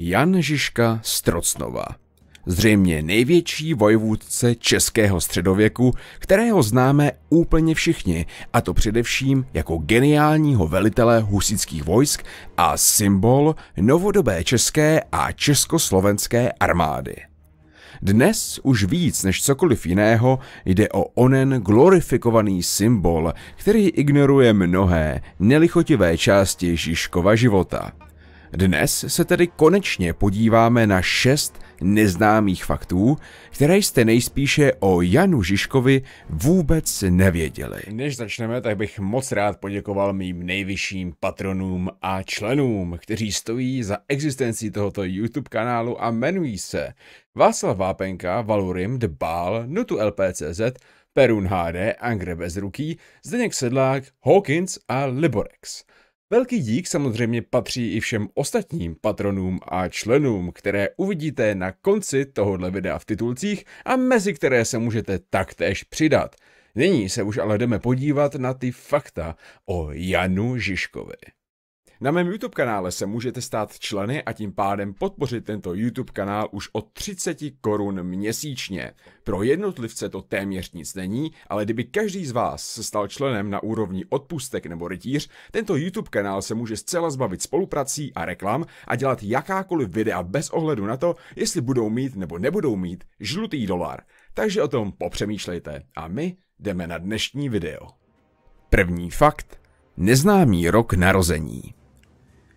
Jan Žižka Strocnova. Zřejmě největší vojvůdce českého středověku, kterého známe úplně všichni, a to především jako geniálního velitele husických vojsk a symbol novodobé české a československé armády. Dnes už víc než cokoliv jiného jde o onen glorifikovaný symbol, který ignoruje mnohé nelichotivé části Žižkova života – dnes se tedy konečně podíváme na šest neznámých faktů, které jste nejspíše o Janu Žižkovi vůbec nevěděli. Než začneme, tak bych moc rád poděkoval mým nejvyšším patronům a členům, kteří stojí za existenci tohoto YouTube kanálu a jmenují se Václav Vápenka, Valurim, Dbal, Nutu LPCZ, Perun HD, Angre Bezruký, Zdeněk Sedlák, Hawkins a Liborex. Velký dík samozřejmě patří i všem ostatním patronům a členům, které uvidíte na konci tohohle videa v titulcích a mezi které se můžete taktéž přidat. Nyní se už ale jdeme podívat na ty fakta o Janu Žižkovi. Na mém YouTube kanále se můžete stát členy a tím pádem podpořit tento YouTube kanál už od 30 korun měsíčně. Pro jednotlivce to téměř nic není, ale kdyby každý z vás se stal členem na úrovni odpustek nebo rytíř, tento YouTube kanál se může zcela zbavit spoluprací a reklam a dělat jakákoliv videa bez ohledu na to, jestli budou mít nebo nebudou mít žlutý dolar. Takže o tom popřemýšlejte a my jdeme na dnešní video. První fakt. Neznámý rok narození.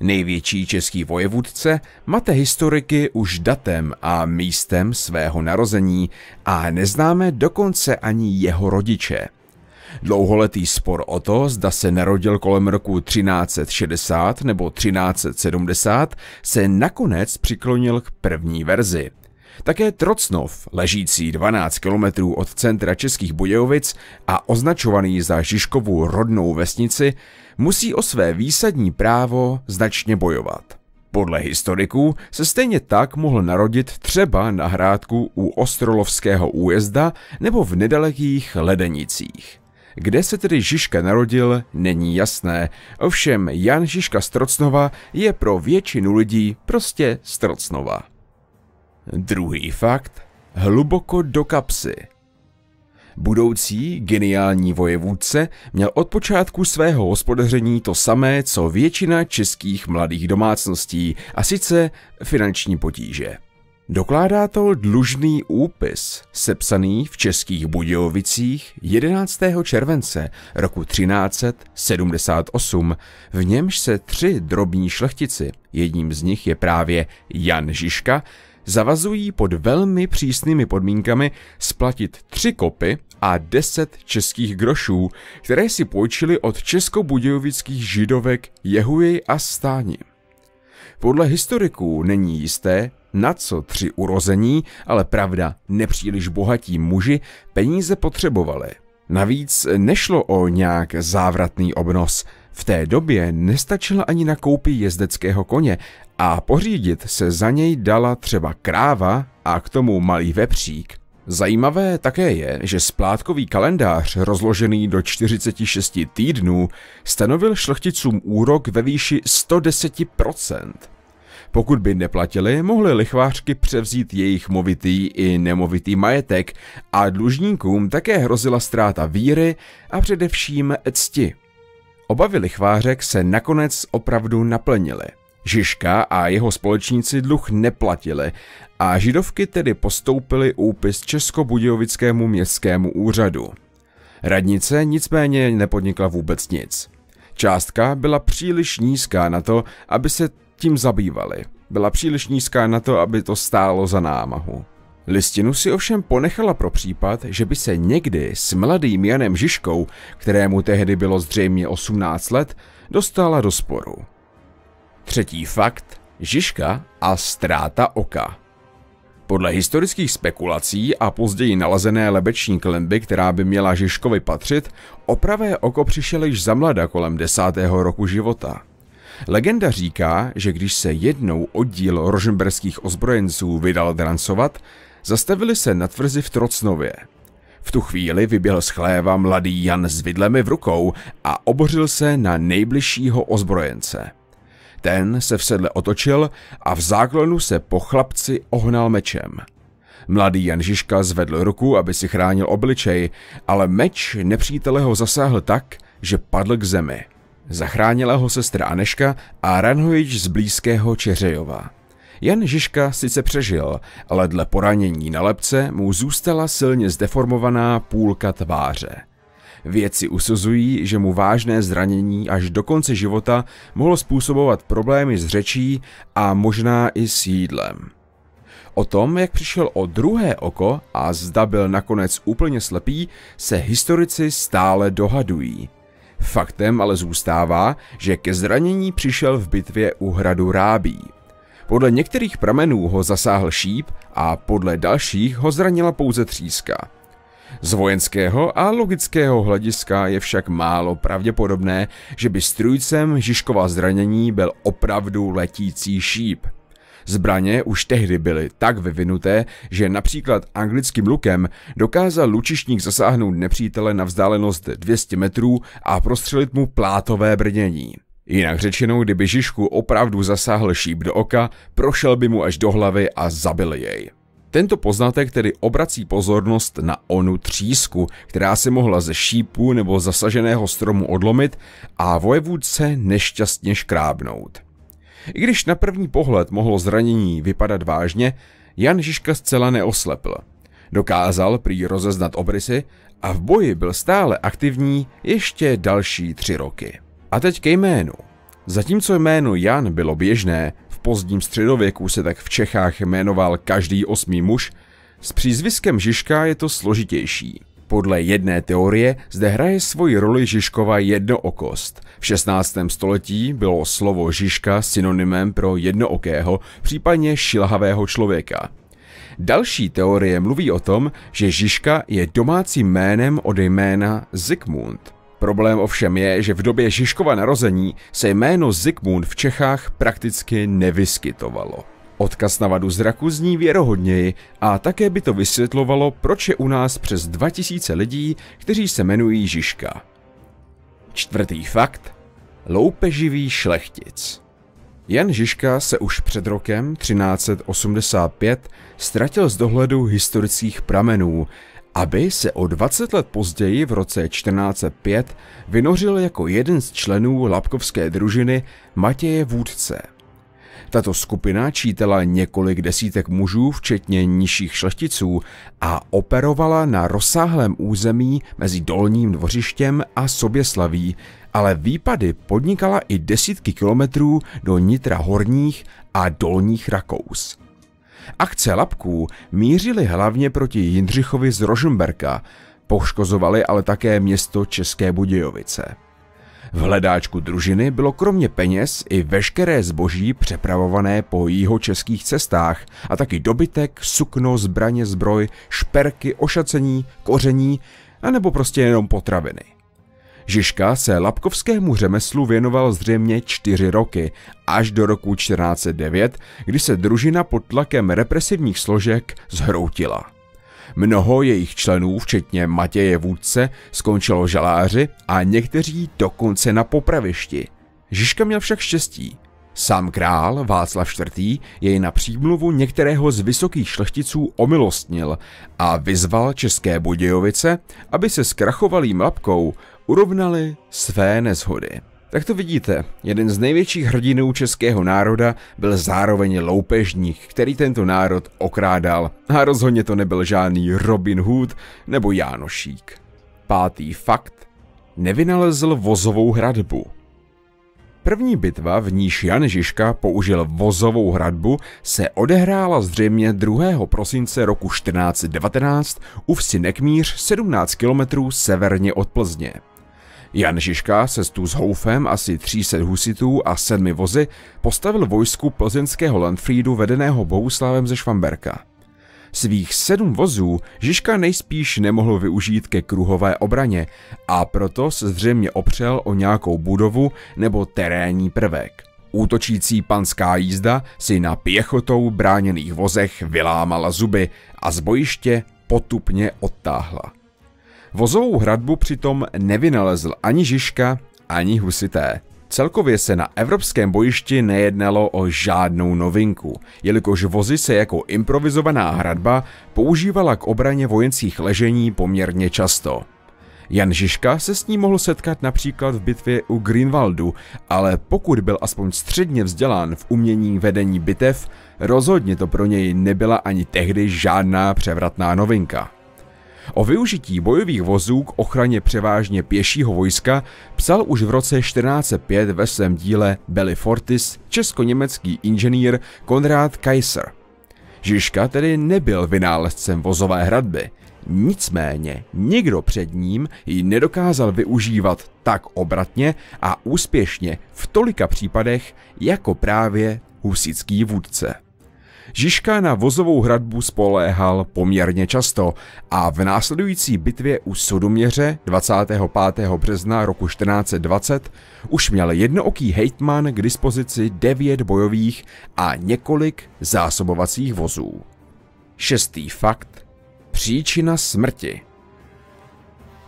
Největší český vojevůdce mate historiky už datem a místem svého narození a neznáme dokonce ani jeho rodiče. Dlouholetý spor o to, zda se narodil kolem roku 1360 nebo 1370, se nakonec přiklonil k první verzi. Také Trocnov, ležící 12 km od centra Českých Budějovic a označovaný za Žižkovou rodnou vesnici, musí o své výsadní právo značně bojovat. Podle historiků se stejně tak mohl narodit třeba na hrádku u Ostrolovského újezda nebo v nedalekých Ledenicích. Kde se tedy Žižka narodil, není jasné, ovšem Jan Žižka Strocnova je pro většinu lidí prostě Strocnova. Druhý fakt. Hluboko do kapsy – Budoucí geniální vojevůdce měl od počátku svého hospodaření to samé, co většina českých mladých domácností, a sice finanční potíže. Dokládá to dlužný úpis, sepsaný v Českých Budějovicích 11. července roku 1378, v němž se tři drobní šlechtici, jedním z nich je právě Jan Žižka, zavazují pod velmi přísnými podmínkami splatit tři kopy a 10 českých grošů, které si půjčili od českobudějovických židovek Jehuji a Stáni. Podle historiků není jisté, na co tři urození, ale pravda nepříliš bohatí muži peníze potřebovali. Navíc nešlo o nějak závratný obnos. V té době nestačila ani na koupi jezdeckého koně a pořídit se za něj dala třeba kráva a k tomu malý vepřík. Zajímavé také je, že splátkový kalendář rozložený do 46 týdnů stanovil šlechticům úrok ve výši 110%. Pokud by neplatili, mohly lichvářky převzít jejich movitý i nemovitý majetek a dlužníkům také hrozila ztráta víry a především cti. Obavy lichvářek se nakonec opravdu naplnily. Žižka a jeho společníci dluh neplatili a židovky tedy postoupili úpis Českobudějovickému městskému úřadu. Radnice nicméně nepodnikla vůbec nic. Částka byla příliš nízká na to, aby se tím zabývali. Byla příliš nízká na to, aby to stálo za námahu. Listinu si ovšem ponechala pro případ, že by se někdy s mladým Janem Žižkou, kterému tehdy bylo zřejmě 18 let, dostala do sporu. Třetí fakt Žižka a ztráta oka. Podle historických spekulací a později nalezené lebeční klemby, která by měla Žižkovi patřit, opravé oko přišel již zamlada kolem desátého roku života. Legenda říká, že když se jednou oddíl rožemberských ozbrojenců vydal drancovat, zastavili se na tvrzi v Trocnově. V tu chvíli vyběhl z chléva mladý Jan s vidlemi v rukou a obořil se na nejbližšího ozbrojence – ten se v sedle otočil a v záklonu se po chlapci ohnal mečem. Mladý Jan Žižka zvedl ruku, aby si chránil obličej, ale meč nepřítele ho zasáhl tak, že padl k zemi. Zachránila ho sestra Aneška a Ranhojič z blízkého Čeřejova. Jan Žižka sice přežil, ale dle poranění na lepce mu zůstala silně zdeformovaná půlka tváře. Vědci usuzují, že mu vážné zranění až do konce života mohlo způsobovat problémy s řečí a možná i s jídlem. O tom, jak přišel o druhé oko a zda byl nakonec úplně slepý, se historici stále dohadují. Faktem ale zůstává, že ke zranění přišel v bitvě u hradu Rábí. Podle některých pramenů ho zasáhl šíp a podle dalších ho zranila pouze tříska. Z vojenského a logického hlediska je však málo pravděpodobné, že by strujcem Žižkova zranění byl opravdu letící šíp. Zbraně už tehdy byly tak vyvinuté, že například anglickým lukem dokázal lučišník zasáhnout nepřítele na vzdálenost 200 metrů a prostřelit mu plátové brnění. Jinak řečeno, kdyby Žižku opravdu zasáhl šíp do oka, prošel by mu až do hlavy a zabil jej. Tento poznatek tedy obrací pozornost na onu třísku, která se mohla ze šípu nebo zasaženého stromu odlomit a vojevůdce nešťastně škrábnout. I když na první pohled mohlo zranění vypadat vážně, Jan Žižka zcela neoslepl. Dokázal prý rozeznat obrysy a v boji byl stále aktivní ještě další tři roky. A teď ke jménu. Zatímco jméno Jan bylo běžné, pozdním středověku se tak v Čechách jmenoval každý osmý muž, s přízviskem Žižka je to složitější. Podle jedné teorie zde hraje svoji roli Žižkova jednookost. V 16. století bylo slovo Žižka synonymem pro jednookého, případně šilhavého člověka. Další teorie mluví o tom, že Žižka je domácím jménem od jména Zikmund. Problém ovšem je, že v době Žižkova narození se jméno Zikmund v Čechách prakticky nevyskytovalo. Odkaz na vadu zraku zní věrohodněji a také by to vysvětlovalo, proč je u nás přes 2000 lidí, kteří se jmenují Žižka. Čtvrtý fakt. Loupeživý šlechtic. Jan Žižka se už před rokem 1385 ztratil z dohledu historických pramenů aby se o 20 let později v roce 1405 vynořil jako jeden z členů Lapkovské družiny Matěje Vůdce. Tato skupina čítala několik desítek mužů, včetně nižších šlechticů, a operovala na rozsáhlém území mezi Dolním dvořištěm a Soběslaví, ale výpady podnikala i desítky kilometrů do nitra horních a dolních Rakous. Akce Lapků mířily hlavně proti Jindřichovi z Rožemberka, poškozovali ale také město České Budějovice. V hledáčku družiny bylo kromě peněz i veškeré zboží přepravované po jeho českých cestách a taky dobytek, sukno, zbraně, zbroj, šperky, ošacení, koření a nebo prostě jenom potraviny. Žižka se lapkovskému řemeslu věnoval zřejmě čtyři roky, až do roku 1409, kdy se družina pod tlakem represivních složek zhroutila. Mnoho jejich členů, včetně Matěje Vůdce, skončilo žaláři a někteří dokonce na popravišti. Žižka měl však štěstí. Sám král Václav IV. jej na přímluvu některého z vysokých šlechticů omilostnil a vyzval České Budějovice, aby se s krachovalým lapkou urovnali své nezhody. Tak to vidíte, jeden z největších hrdinů českého národa byl zároveň loupežník, který tento národ okrádal a rozhodně to nebyl žádný Robin Hood nebo Jánošík. Pátý fakt. Nevynalezl vozovou hradbu. První bitva, v níž Jan Žižka použil vozovou hradbu, se odehrála zřejmě 2. prosince roku 1419 u vsi Nekmíř 17 km severně od Plzně. Jan Žižka se tu s houfem asi 300 husitů a sedmi vozy postavil vojsku plzeňského Landfriedu vedeného Bohuslávem ze Švamberka. Svých sedm vozů Žižka nejspíš nemohl využít ke kruhové obraně a proto se zřejmě opřel o nějakou budovu nebo terénní prvek. Útočící panská jízda si na pěchotou bráněných vozech vylámala zuby a z bojiště potupně odtáhla. Vozovou hradbu přitom nevynalezl ani Žižka, ani husité. Celkově se na evropském bojišti nejednalo o žádnou novinku, jelikož vozy se jako improvizovaná hradba používala k obraně vojenských ležení poměrně často. Jan Žižka se s ní mohl setkat například v bitvě u Greenwaldu, ale pokud byl aspoň středně vzdělán v umění vedení bitev, rozhodně to pro něj nebyla ani tehdy žádná převratná novinka. O využití bojových vozů k ochraně převážně pěšího vojska psal už v roce 1405 ve svém díle Belly Fortis česko-německý inženýr Konrad Kaiser. Žižka tedy nebyl vynálezcem vozové hradby, nicméně nikdo před ním ji nedokázal využívat tak obratně a úspěšně v tolika případech jako právě husický vůdce. Žižka na vozovou hradbu spoléhal poměrně často a v následující bitvě u Sudoměře 25. března roku 1420 už měl jednooký hejtman k dispozici devět bojových a několik zásobovacích vozů. Šestý fakt. Příčina smrti.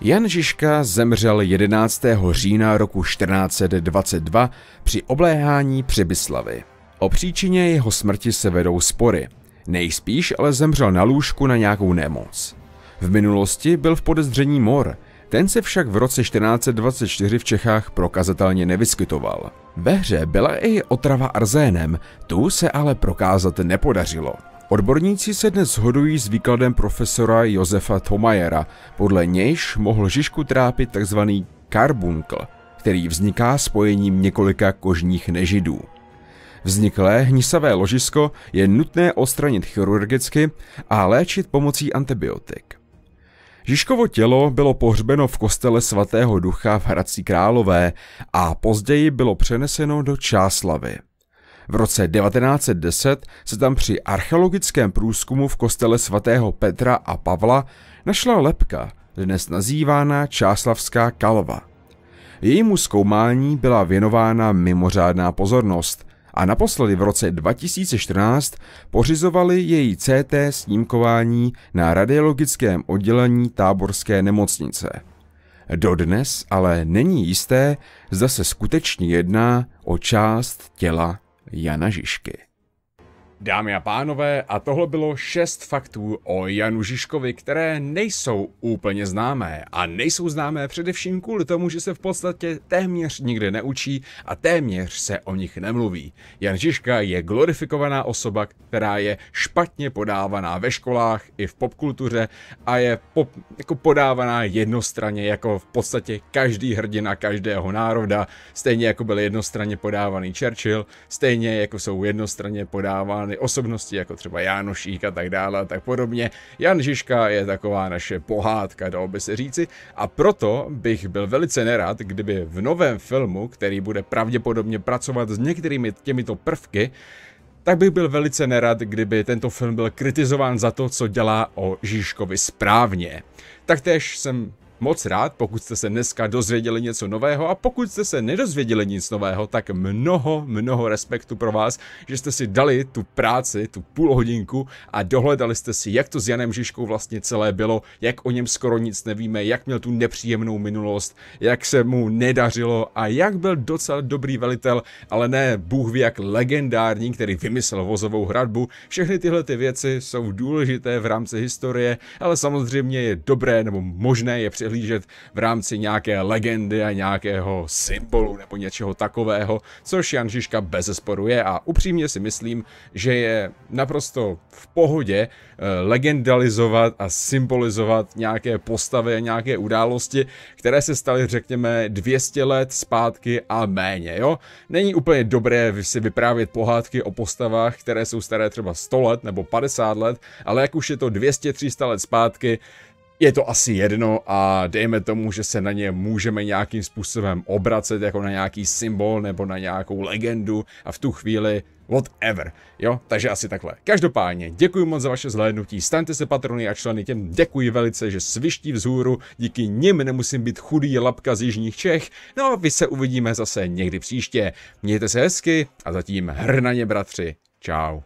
Jan Žižka zemřel 11. října roku 1422 při obléhání Přibyslavy. O příčině jeho smrti se vedou spory. Nejspíš ale zemřel na lůžku na nějakou nemoc. V minulosti byl v podezření mor, ten se však v roce 1424 v Čechách prokazatelně nevyskytoval. Ve hře byla i otrava arzénem, tu se ale prokázat nepodařilo. Odborníci se dnes shodují s výkladem profesora Josefa Thomajera, podle nějž mohl Žižku trápit tzv. karbunkl, který vzniká spojením několika kožních nežidů. Vzniklé hnisavé ložisko je nutné odstranit chirurgicky a léčit pomocí antibiotik. Žižkovo tělo bylo pohřbeno v kostele svatého ducha v Hradci Králové a později bylo přeneseno do Čáslavy. V roce 1910 se tam při archeologickém průzkumu v kostele svatého Petra a Pavla našla lepka, dnes nazývána Čáslavská kalva. Jejímu zkoumání byla věnována mimořádná pozornost a naposledy v roce 2014 pořizovali její CT snímkování na radiologickém oddělení táborské nemocnice. Dodnes ale není jisté, zda se skutečně jedná o část těla Jana Žižky. Dámy a pánové, a tohle bylo šest faktů o Janu Žižkovi, které nejsou úplně známé. A nejsou známé především kvůli tomu, že se v podstatě téměř nikdy neučí a téměř se o nich nemluví. Jan Žižka je glorifikovaná osoba, která je špatně podávaná ve školách i v popkultuře a je pop, jako podávaná jednostranně, jako v podstatě každý hrdina každého národa, stejně jako byl jednostranně podávaný Churchill, stejně jako jsou jednostranně podávány tady osobnosti jako třeba Jánošík a tak dále a tak podobně. Jan Žižka je taková naše pohádka, dalo by se říci, a proto bych byl velice nerad, kdyby v novém filmu, který bude pravděpodobně pracovat s některými těmito prvky, tak bych byl velice nerad, kdyby tento film byl kritizován za to, co dělá o Žižkovi správně. Taktéž jsem Moc rád, pokud jste se dneska dozvěděli něco nového a pokud jste se nedozvěděli nic nového, tak mnoho, mnoho respektu pro vás, že jste si dali tu práci, tu půl hodinku a dohledali jste si, jak to s Janem Žižkou vlastně celé bylo, jak o něm skoro nic nevíme, jak měl tu nepříjemnou minulost, jak se mu nedařilo a jak byl docela dobrý velitel, ale ne Bůh ví jak legendární, který vymyslel vozovou hradbu. Všechny tyhle ty věci jsou důležité v rámci historie, ale samozřejmě je dobré nebo možné je při přihlížet v rámci nějaké legendy a nějakého symbolu nebo něčeho takového, což Jan Žižka bez zesporu je a upřímně si myslím, že je naprosto v pohodě eh, legendalizovat a symbolizovat nějaké postavy a nějaké události, které se staly řekněme 200 let zpátky a méně, jo? Není úplně dobré si vyprávět pohádky o postavách, které jsou staré třeba 100 let nebo 50 let, ale jak už je to 200-300 let zpátky, je to asi jedno a dejme tomu, že se na ně můžeme nějakým způsobem obracet jako na nějaký symbol nebo na nějakou legendu a v tu chvíli whatever, jo, takže asi takhle. Každopádně, děkuji moc za vaše zhlédnutí, staňte se patrony a členy, těm děkuji velice, že sviští vzhůru, díky nim nemusím být chudý lapka z jižních Čech, no a vy se uvidíme zase někdy příště. Mějte se hezky a zatím hrnaně bratři, čau.